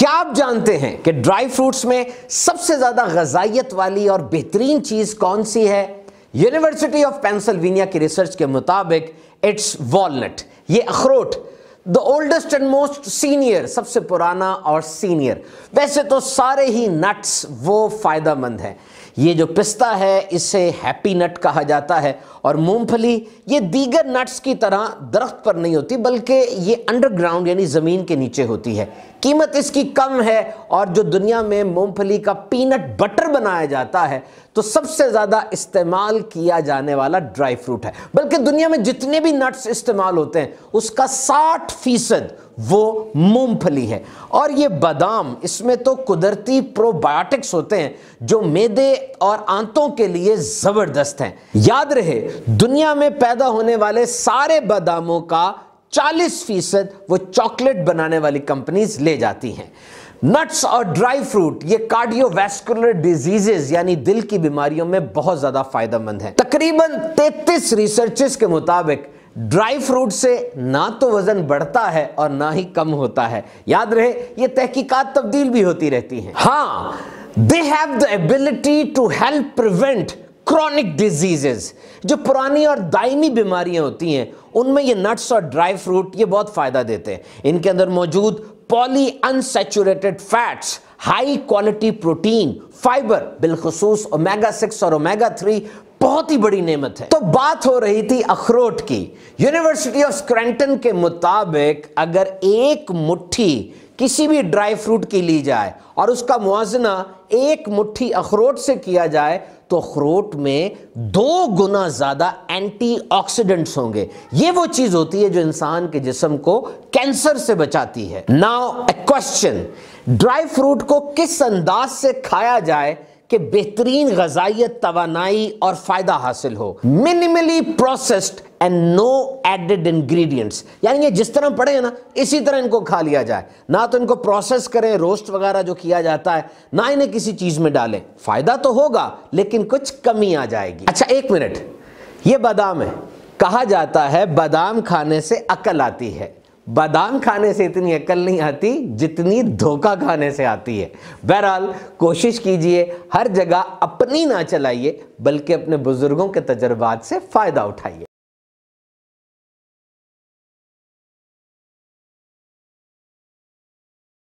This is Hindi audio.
क्या आप जानते हैं कि ड्राई फ्रूट्स में सबसे ज्यादा गजाइत वाली और बेहतरीन चीज कौन सी है यूनिवर्सिटी ऑफ पेंसिल्वेनिया की रिसर्च के मुताबिक इट्स वॉलनट ये अखरोट the oldest and most senior सबसे पुराना और सीनियर वैसे तो सारे ही नट्स वो फायदा मंद है ये जो पिस्ता है इसे हैप्पी नट कहा जाता है और मूंगफली ये दीगर नट्स की तरह दरख्त पर नहीं होती बल्कि ये अंडरग्राउंड यानी ज़मीन के नीचे होती है कीमत इसकी कम है और जो दुनिया में मूंगफली का पीनट बटर बनाया जाता है तो सबसे ज़्यादा इस्तेमाल किया जाने वाला ड्राई फ्रूट है बल्कि दुनिया में जितने भी नट्स इस्तेमाल होते हैं उसका साठ फीसद वो मूंगफली है और ये बादाम इसमें तो कुदरती प्रोबायोटिक्स होते हैं जो मेदे और आंतों के लिए ज़बरदस्त हैं याद रहे दुनिया में पैदा होने वाले सारे बादामों का 40 फीसद वो चॉकलेट बनाने वाली कंपनीज ले जाती हैं नट्स और ड्राई फ्रूट ये कार्डियोवैस्कुलर डिजीजेज यानी दिल की बीमारियों में बहुत ज़्यादा फायदेमंद है तकरीबन 33 रिसर्चेस के मुताबिक ड्राई फ्रूट से ना तो वजन बढ़ता है और ना ही कम होता है याद रहे ये तहकीकात तब्दील भी होती रहती है हाँ they have the ability to help prevent chronic diseases जो पुरानी और दायमी बीमारियां होती हैं उनमें ये नट्स और ड्राई फ्रूट ये बहुत फ़ायदा देते हैं इनके अंदर मौजूद polyunsaturated fats high quality protein fibre बिलखसूस ओमेगा सिक्स और ओमेगा थ्री बहुत ही बड़ी नेमत है तो बात हो रही थी अखरोट की यूनिवर्सिटी ऑफ स्क्रैंटन के मुताबिक अगर एक मुट्ठी किसी भी ड्राई फ्रूट की ली जाए और उसका मुआजना एक मुट्ठी अखरोट से किया जाए तो अखरोट में दो गुना ज़्यादा एंटीऑक्सीडेंट्स होंगे ये वो चीज़ होती है जो इंसान के जिसम को कैंसर से बचाती है नाउ क्वेश्चन ड्राई फ्रूट को किस अंदाज से खाया जाए कि बेहतरीन गजाइत तोानाई और फ़ायदा हासिल हो minimally processed and no added ingredients यानी ये जिस तरह पड़े हैं ना इसी तरह इनको खा लिया जाए ना तो इनको प्रोसेस करें रोस्ट वगैरह जो किया जाता है ना इन्हें किसी चीज़ में डालें फ़ायदा तो होगा लेकिन कुछ कमी आ जाएगी अच्छा एक मिनट ये बादाम है कहा जाता है बादाम खाने से अकल आती है बादाम खाने से इतनी अक्ल नहीं आती जितनी धोखा खाने से आती है बहरहाल कोशिश कीजिए हर जगह अपनी ना चलाइए बल्कि अपने बुज़ुर्गों के तजर्बात से फ़ायदा उठाइए